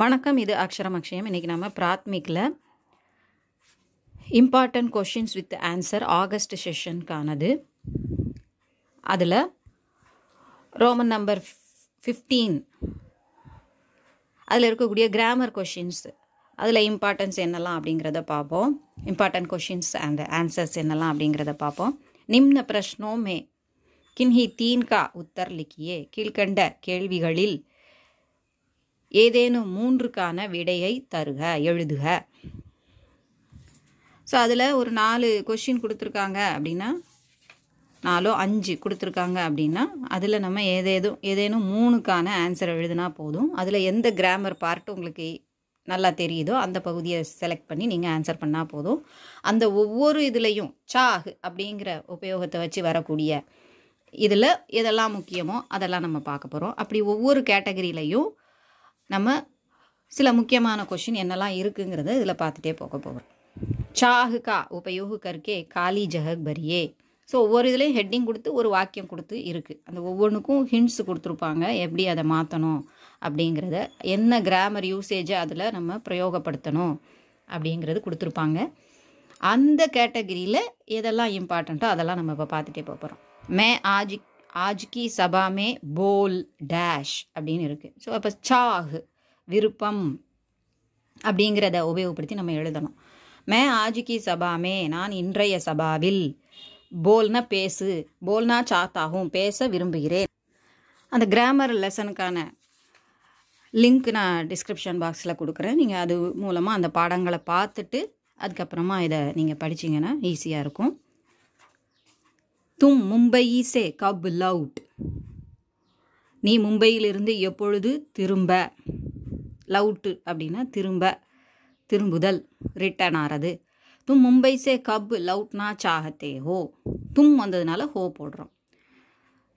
வணக்கம் இது அக்ஷரம் அக்ஷயம் இன்றைக்கி நம்ம பிராத்மிக்கில் important questions with answer August செஷனுக்கானது அதில் ரோமன் நம்பர் ஃபிஃப்டீன் அதில் இருக்கக்கூடிய கிராமர் கொஷின்ஸ் அதில் இம்பார்ட்டன்ஸ் என்னெல்லாம் அப்படிங்கிறத பார்ப்போம் இம்பார்ட்டன்ட் கொஷின்ஸ் அண்ட் ஆன்சர்ஸ் என்னெல்லாம் அப்படிங்கிறத பார்ப்போம் நிம்ன பிரஷ்னோமே கின்ஹி தீன்கா உத்தர் லிக்கியே கீழ்கண்ட கேள்விகளில் ஏதேனும் மூன்றுக்கான விடையை தருக எழுதுக ஸோ அதில் ஒரு நாலு கொஷின் கொடுத்துருக்காங்க அப்படின்னா நாலோ அஞ்சு கொடுத்துருக்காங்க அப்படின்னா அதில் நம்ம ஏதேதும் ஏதேனும் மூணுக்கான ஆன்சர் எழுதுனா போதும் அதில் எந்த கிராமர் பார்ட் உங்களுக்கு நல்லா தெரியுதோ அந்த பகுதியை செலக்ட் பண்ணி நீங்கள் ஆன்சர் பண்ணால் போதும் அந்த ஒவ்வொரு இதுலேயும் சாகு அப்படிங்கிற உபயோகத்தை வச்சு வரக்கூடிய இதில் எதெல்லாம் முக்கியமோ அதெல்லாம் நம்ம பார்க்க போகிறோம் அப்படி ஒவ்வொரு கேட்டகரியிலையும் நம்ம சில முக்கியமான கொஷின் என்னெல்லாம் இருக்குங்கிறத இதில் பார்த்துட்டே போக போகிறோம் சாகு கா உபயோகு கற்கே காலி ஜஹக் பரியே ஸோ ஒவ்வொரு இதுலேயும் ஹெட்டிங் கொடுத்து ஒரு வாக்கியம் கொடுத்து இருக்குது அந்த ஒவ்வொன்றுக்கும் ஹிண்ட்ஸ் கொடுத்துருப்பாங்க எப்படி அதை மாற்றணும் அப்படிங்கிறத என்ன கிராமர் யூசேஜை அதில் நம்ம பிரயோகப்படுத்தணும் அப்படிங்கிறது கொடுத்துருப்பாங்க அந்த கேட்டகரியில் எதெல்லாம் இம்பார்ட்டண்ட்டோ அதெல்லாம் நம்ம இப்போ பார்த்துட்டே போகிறோம் மே ஆஜிக் சபா சபாமே போல் டேஷ் அப்படின்னு இருக்குது ஸோ அப்போ சாஹ் விருப்பம் அப்படிங்கிறத உபயோகப்படுத்தி நம்ம எழுதணும் மே சபா சபாமே நான் இன்றைய சபாவில் போல்னா பேசு போல்னா சாத்தாகும் பேச விரும்புகிறேன் அந்த கிராமர் லெசனுக்கான லிங்க் நான் டிஸ்கிரிப்ஷன் பாக்ஸில் கொடுக்குறேன் நீங்கள் அது மூலமாக அந்த பாடங்களை பார்த்துட்டு அதுக்கப்புறமா இதை நீங்கள் படிச்சிங்கன்னா ஈஸியாக இருக்கும் தும் மும்பை சே கப் லவுட் நீ மும்பையிலிருந்து எப்பொழுது திரும்ப லவுட்டு அப்படின்னா திரும்ப திரும்புதல் ரிட்டர்ன் ஆறது தும் மும்பை சே கப் லவுட்னா சாகத்தே ஹோ தும் வந்ததுனால ஹோ போடுறோம்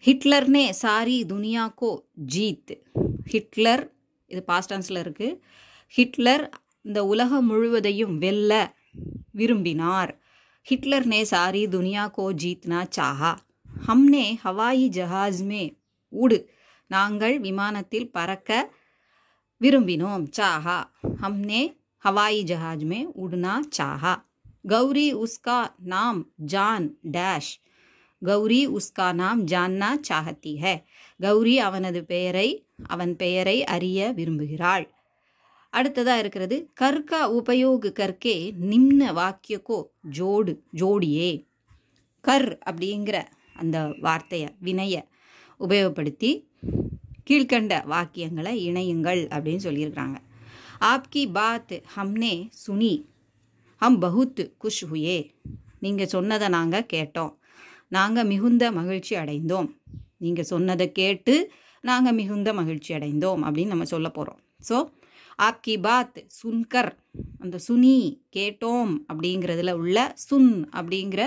ஹிட்லர்னே சாரி துனியாக்கோ ஜீத் ஹிட்லர் இது பாஸ்டான்ஸில் இருக்குது ஹிட்லர் இந்த உலகம் முழுவதையும் வெல்ல விரும்பினார் हिटलर ने सारी दुनिया को जीतना चाहा हमने हवाई जहाज में उड़ नांगल विमान परक विरुम्बिनोम चाहा हमने हवाई जहाज में उड़ना चाहा गौरी उसका नाम जान डैश गौरी उसका नाम जानना चाहती है गौरी அவன் பெயரை அவன் பெயரை அறிய விரும்புகிறாள் அடுத்ததாக இருக்கிறது கற்கா உபயோக கற்கே நிம்ன வாக்கியக்கோ ஜோடு ஜோடியே கர் அப்படிங்கிற அந்த வார்த்தையை வினையை உபயோகப்படுத்தி கீழ்கண்ட வாக்கியங்களை இணையுங்கள் அப்படின்னு சொல்லியிருக்கிறாங்க ஆப்கி பாத் ஹம்னே சுனி ஹம் பகுத் குஷ் ஹுயே நீங்கள் சொன்னதை நாங்கள் கேட்டோம் நாங்கள் மிகுந்த மகிழ்ச்சி அடைந்தோம் நீங்கள் சொன்னதை கேட்டு நாங்கள் மிகுந்த மகிழ்ச்சி அடைந்தோம் அப்படின்னு நம்ம சொல்ல போகிறோம் ஸோ ஆப்கி பாத் சுன்கர் அந்த சுனி கேட்டோம் அப்படிங்கிறதுல உள்ள சுன் அப்படிங்கிற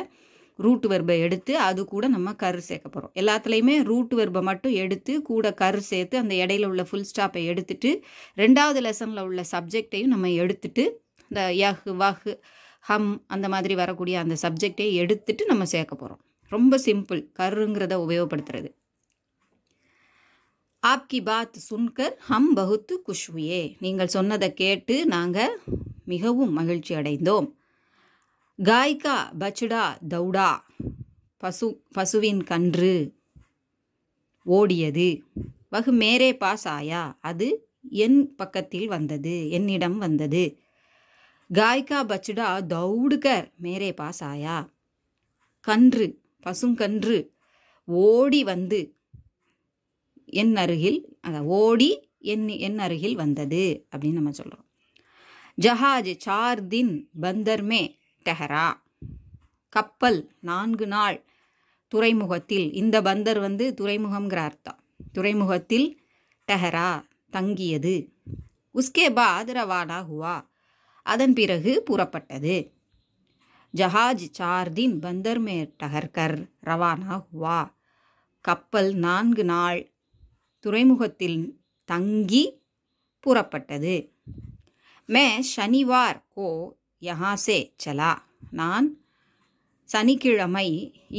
ரூட் வெர்பை எடுத்து அது கூட நம்ம கரு சேர்க்க போகிறோம் எல்லாத்துலேயுமே ரூட் வெர்பை மட்டும் எடுத்து கூட கரு சேர்த்து அந்த இடையில உள்ள ஃபுல் ஸ்டாப்பை எடுத்துட்டு ரெண்டாவது லெசனில் உள்ள சப்ஜெக்டையும் நம்ம எடுத்துட்டு இந்த யஹ் வஹ் ஹம் அந்த மாதிரி வரக்கூடிய அந்த சப்ஜெக்டையும் எடுத்துட்டு நம்ம சேர்க்க போகிறோம் ரொம்ப சிம்பிள் கருங்கிறத உபயோகப்படுத்துறது ஆப்கி பாத் சுன்கர் ஹம் பகுத்து குஷ்வியே நீங்கள் சொன்னதை கேட்டு நாங்கள் மிகவும் மகிழ்ச்சி அடைந்தோம் காய்கா பச்சுடா தௌடா பசு பசுவின் கன்று ஓடியது வகு மேரே பாஸ் ஆயா அது என் பக்கத்தில் வந்தது என்னிடம் வந்தது காய்கா பச்சுடா தௌடுகர் மேரே பாஸ் ஆயா கன்று பசுங்கன்று ஓடி வந்து என் அருகில் அதை ஓடி என் என் அருகில் வந்தது அப்படின்னு நம்ம சொல்கிறோம் ஜஹாஜ் சார் தின் பந்தர்மே டெஹரா கப்பல் நான்கு நாள் துறைமுகத்தில் இந்த பந்தர் வந்து துறைமுகம்ங்கிற அர்த்தம் துறைமுகத்தில் டெஹரா தங்கியது உஸ்கே பாத் ரவானா ஹுவா அதன் பிறகு புறப்பட்டது ஜஹாஜ் சார்தின் பந்தர்மே டஹர்கர் ரவானா ஹுவா கப்பல் நான்கு நாள் துறைமுகத்தில் தங்கி புறப்பட்டது மே சனிவார் கோ யஹாசே சலா நான் சனிக்கிழமை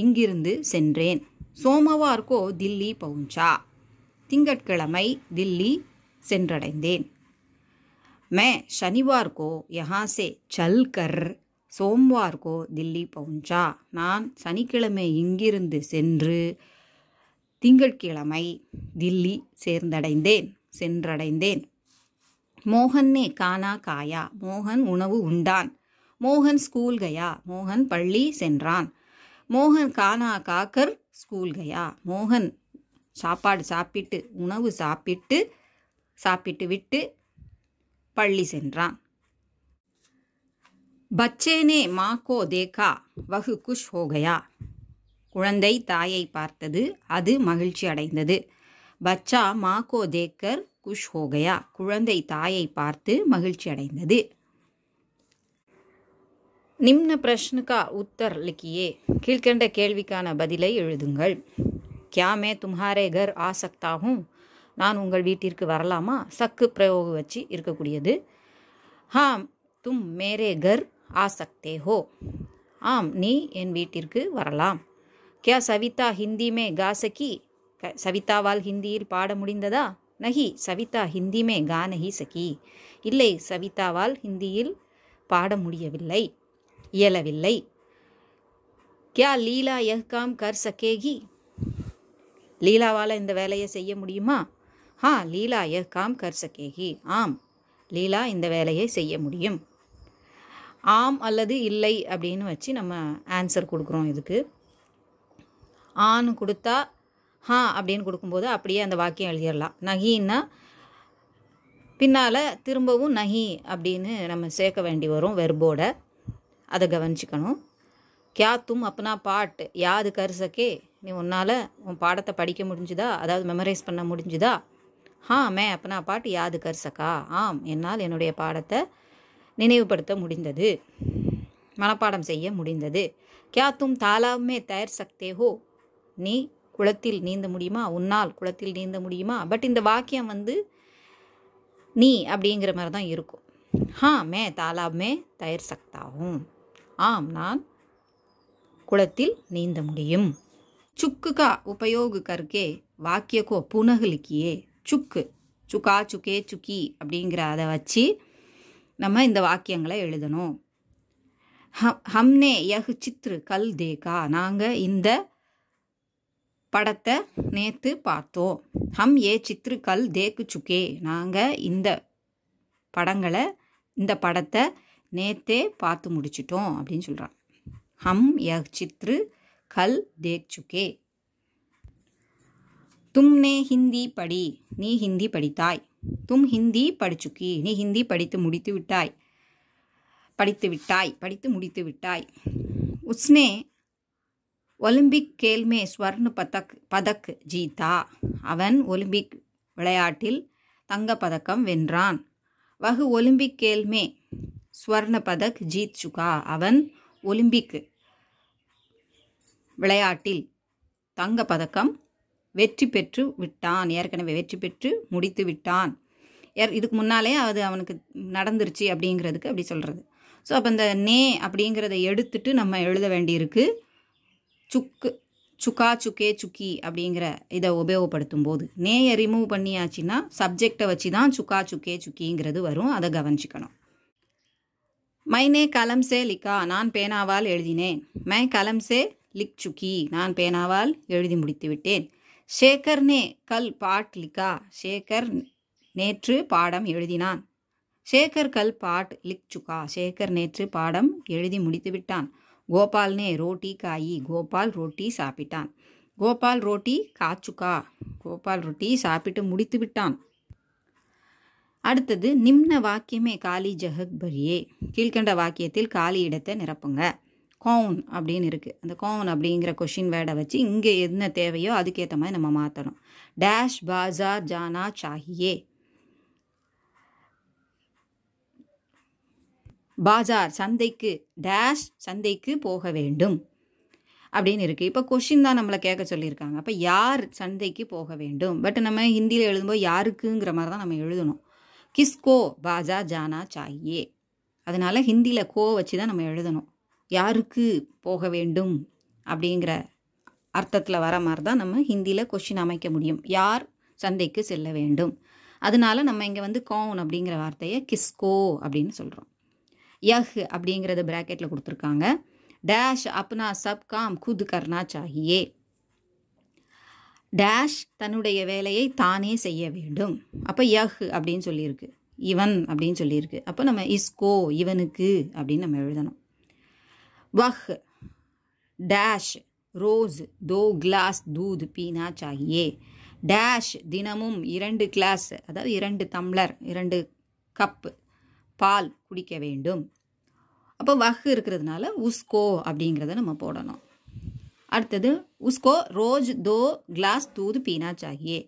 இங்கிருந்து சென்றேன் சோமவார் கோ தில்லி பவுஞ்சா திங்கட்கிழமை தில்லி சென்றடைந்தேன் மே சனிவார் கோ யஹாசே சல்கர் சோம்வார் கோ தில்லி பவுஞ்சா நான் சனிக்கிழமை இங்கிருந்து சென்று திங்கட்கிழமை தில்லி சேர்ந்தடைந்தேன் சென்றடைந்தேன் மோகன்னே கானா காயா மோகன் உணவு உண்டான் மோகன் ஸ்கூல் கயா மோகன் பள்ளி சென்றான் மோகன் கானா காக்கர் ஸ்கூல் கயா மோகன் சாப்பாடு சாப்பிட்டு உணவு சாப்பிட்டு சாப்பிட்டு விட்டு பள்ளி சென்றான் பச்சேனே மாக்கோ தேகா வகு குஷ் ஹோகயா குழந்தை தாயை பார்த்தது அது மகிழ்ச்சி அடைந்தது பச்சா கோ தேக்கர் குஷ் ஹோகையா குழந்தை தாயை பார்த்து மகிழ்ச்சி அடைந்தது நிம்ன பிரஷ்னுக்கா உத்தர் லிக்கியே கீழ்கண்ட கேள்விக்கான பதிலை எழுதுங்கள் கியாமே தும்ஹாரே கர் ஆசக்தாகும் நான் உங்கள் வீட்டிற்கு வரலாமா சக்கு பிரயோக வச்சு இருக்கக்கூடியது ஹாம் தும் மேரே கர் ஆசக்தே ஹோ ஆம் நீ என் வீட்டிற்கு வரலாம் கியா சவிதா ஹிந்திமே காசகி சவிதாவால் ஹிந்தியில் பாட முடிந்ததா நகி சவிதா ஹிந்திமே மே கா சகி இல்லை சவிதாவால் ஹிந்தியில் பாட முடியவில்லை இயலவில்லை கியா லீலா யஹ் காம் கர் சகேகி லீலாவால் இந்த வேலையை செய்ய முடியுமா ஹா லீலா யஹ் காம் கர் சகேகி ஆம் லீலா இந்த வேலையை செய்ய முடியும் ஆம் அல்லது இல்லை அப்படின்னு வச்சு நம்ம ஆன்சர் கொடுக்குறோம் இதுக்கு ஆன்னு கொடுத்தா ஹா அப்படின்னு கொடுக்கும்போது அப்படியே அந்த வாக்கியம் எழுதிடலாம் நகின்னா பின்னால் திரும்பவும் நகி அப்படின்னு நம்ம சேர்க்க வேண்டி வரும் வெர்போட அதை கவனிச்சுக்கணும் கியா தும் அப்பனா பாட்டு யாது கருசக்கே நீ உன்னால் உன் பாடத்தை படிக்க முடிஞ்சுதா அதாவது மெமரைஸ் பண்ண முடிஞ்சுதா ஹா மே அப்பனா பாட்டு யாது கருசக்கா ஆம் என்னால் என்னுடைய பாடத்தை நினைவுபடுத்த முடிந்தது மனப்பாடம் செய்ய முடிந்தது கியா தும் தாலாமே தயார் சக்தே ஹோ நீ குளத்தில் நீந்த முடியுமா உன்னால் குளத்தில் நீந்த முடியுமா பட் இந்த வாக்கியம் வந்து நீ அப்படிங்கிற மாதிரி தான் இருக்கும் ஹா மே தாலாப் மே தயிர் சக்தாகும் ஆம் நான் குளத்தில் நீந்த முடியும் சுக்குக்கா உபயோக கருக்கே வாக்கியக்கோ वाक्य சுக்கு சுக்கா சுக்கே சுக்கி அப்படிங்கிற அதை வச்சு நம்ம இந்த வாக்கியங்களை எழுதணும் ஹம் ஹம்னே யகு சித்ரு கல் தேகா நாங்கள் இந்த படத்தை நேற்று பார்த்தோம் ஹம் ஏ சித்ருக்கல் தேக்கு சுக்கே நாங்கள் இந்த படங்களை இந்த படத்தை நேத்தே பார்த்து முடிச்சிட்டோம் அப்படின்னு சொல்கிறான் ஹம் ய சித்ரு கல் தேக் சுக்கே தும்னே ஹிந்தி படி நீ ஹிந்தி படித்தாய் தும் ஹிந்தி படிச்சுக்கி நீ ஹிந்தி படித்து முடித்து விட்டாய் படித்து விட்டாய் படித்து முடித்து விட்டாய் உஸ்னே ஒலிம்பிக் கேள்மே ஸ்வர்ண பதக் பதக் ஜீதா அவன் ஒலிம்பிக் விளையாட்டில் தங்கப்பதக்கம் வென்றான் வகு ஒலிம்பிக் கேள்மே ஸ்வர்ண பதக் ஜீத் சுகா அவன் ஒலிம்பிக் விளையாட்டில் தங்கப்பதக்கம் வெற்றி பெற்று விட்டான் ஏற்கனவே வெற்றி பெற்று முடித்து விட்டான் ஏர் இதுக்கு முன்னாலே அது அவனுக்கு நடந்துருச்சு அப்படிங்கிறதுக்கு அப்படி சொல்கிறது ஸோ அப்போ இந்த நே அப்படிங்கிறத எடுத்துட்டு நம்ம எழுத வேண்டியிருக்கு சுக்கு சுக்கா சுக்கே சுக்கி அப்படிங்கிற இதை உபயோகப்படுத்தும் போது நேயை ரிமூவ் பண்ணியாச்சுன்னா சப்ஜெக்டை வச்சு தான் சுக்கா சுக்கே சுக்கிங்கிறது வரும் அதை கவனிச்சுக்கணும் மைனே கலம் சே லிக்கா நான் பேனாவால் எழுதினேன் மை கலம் சே லிக் சுக்கி நான் பேனாவால் எழுதி முடித்து விட்டேன் ஷேகர் நே கல் பாட் லிக்கா ஷேகர் நேற்று பாடம் எழுதினான் ஷேகர் கல் பாட் லிக் சுக்கா ஷேகர் நேற்று பாடம் எழுதி முடித்து விட்டான் கோபால்னே ரோட்டி காயி கோபால் ரோட்டி சாப்பிட்டான் கோபால் ரோட்டி காச்சுக்கா கோபால் ரொட்டி சாப்பிட்டு முடித்து விட்டான் அடுத்தது நிம்ன வாக்கியமே காலி ஜஹக் பரியே கீழ்கண்ட வாக்கியத்தில் காலி இடத்தை நிரப்புங்க கவுன் அப்படின்னு இருக்குது அந்த கவுன் அப்படிங்கிற கொஷின் வேடை வச்சு இங்கே என்ன தேவையோ அதுக்கேற்ற மாதிரி நம்ம மாற்றணும் டேஷ் பாஜா ஜானா சாஹியே பாஜார் சந்தைக்கு டேஷ் சந்தைக்கு போக வேண்டும் அப்படின்னு இருக்குது இப்போ கொஷின் தான் நம்மளை கேட்க சொல்லியிருக்காங்க அப்போ யார் சந்தைக்கு போக வேண்டும் பட் நம்ம ஹிந்தியில் எழுதும்போது யாருக்குங்கிற மாதிரி தான் நம்ம எழுதணும் கிஸ்கோ பாஜா ஜானா சாயே அதனால் ஹிந்தியில் கோ வச்சு தான் நம்ம எழுதணும் யாருக்கு போக வேண்டும் அப்படிங்கிற அர்த்தத்தில் வர மாதிரி தான் நம்ம ஹிந்தியில் கொஷின் அமைக்க முடியும் யார் சந்தைக்கு செல்ல வேண்டும் அதனால நம்ம இங்கே வந்து கோன் அப்படிங்கிற வார்த்தையை கிஸ்கோ அப்படின்னு சொல்கிறோம் யஹ் அப்படிங்கிறத ப்ராக்கெட்டில் கொடுத்துருக்காங்க டேஷ் அப்னா சப் காம் குத் கர்னா சாஹியே டேஷ் தன்னுடைய வேலையை தானே செய்ய வேண்டும் அப்போ யஹ் அப்படின்னு சொல்லியிருக்கு இவன் அப்படின்னு சொல்லியிருக்கு அப்போ நம்ம இஸ்கோ இவனுக்கு அப்படின்னு நம்ம எழுதணும் வஹ் டேஷ் ரோஸ் தோ கிளாஸ் தூத் பீனா சாகியே டேஷ் தினமும் இரண்டு கிளாஸ் அதாவது இரண்டு தம்ளர் இரண்டு கப்பு பால் குடிக்க வேண்டும் அப்போ வகு இருக்கிறதுனால உஸ்கோ அப்படிங்கிறத நம்ம போடணும் அடுத்தது உஸ்கோ ரோஜ் தோ கிளாஸ் தூது பீனா சாகியே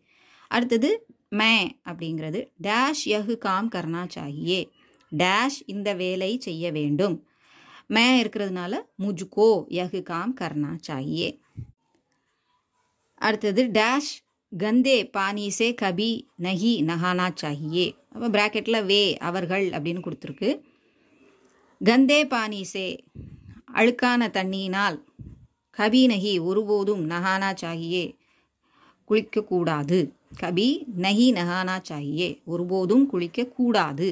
அடுத்தது மே அப்படிங்கிறது டேஷ் யகு காம் கர்னா சாகியே டேஷ் இந்த வேலை செய்ய வேண்டும் மே இருக்கிறதுனால முஜுகோ யஹு காம் கர்னா சாகியே அடுத்தது டேஷ் கந்தே பானிசே கபி நஹி நஹானா சாஹியே அப்போ ப்ராக்கெட்டில் வே அவர்கள் அப்படின்னு கொடுத்துருக்கு கந்தே பானிசே அழுக்கான தண்ணியினால் கபி நகி ஒருபோதும் நஹானா சாகியே குளிக்கக்கூடாது கபி நகி நஹானா சாகியே ஒருபோதும் குளிக்கக்கூடாது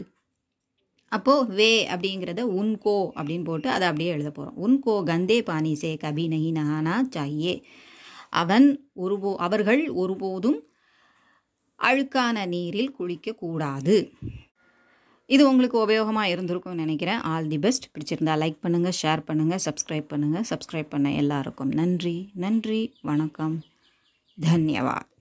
அப்போது வே அப்படிங்கிறத உன்கோ அப்படின்னு போட்டு அதை அப்படியே எழுத போகிறோம் உன்கோ கந்தே பானிசே கபி நகி நஹானா சாகியே அவன் ஒருபோ அவர்கள் ஒருபோதும் அழுக்கான நீரில் குளிக்கக்கூடாது இது உங்களுக்கு உபயோகமாக இருந்திருக்கும்னு நினைக்கிறேன் ஆல் தி பெஸ்ட் பிடிச்சிருந்தா லைக் பண்ணுங்கள் ஷேர் பண்ணுங்கள் சப்ஸ்கிரைப் பண்ணுங்கள் சப்ஸ்கிரைப் பண்ண எல்லாருக்கும் நன்றி நன்றி வணக்கம் தன்யவாத்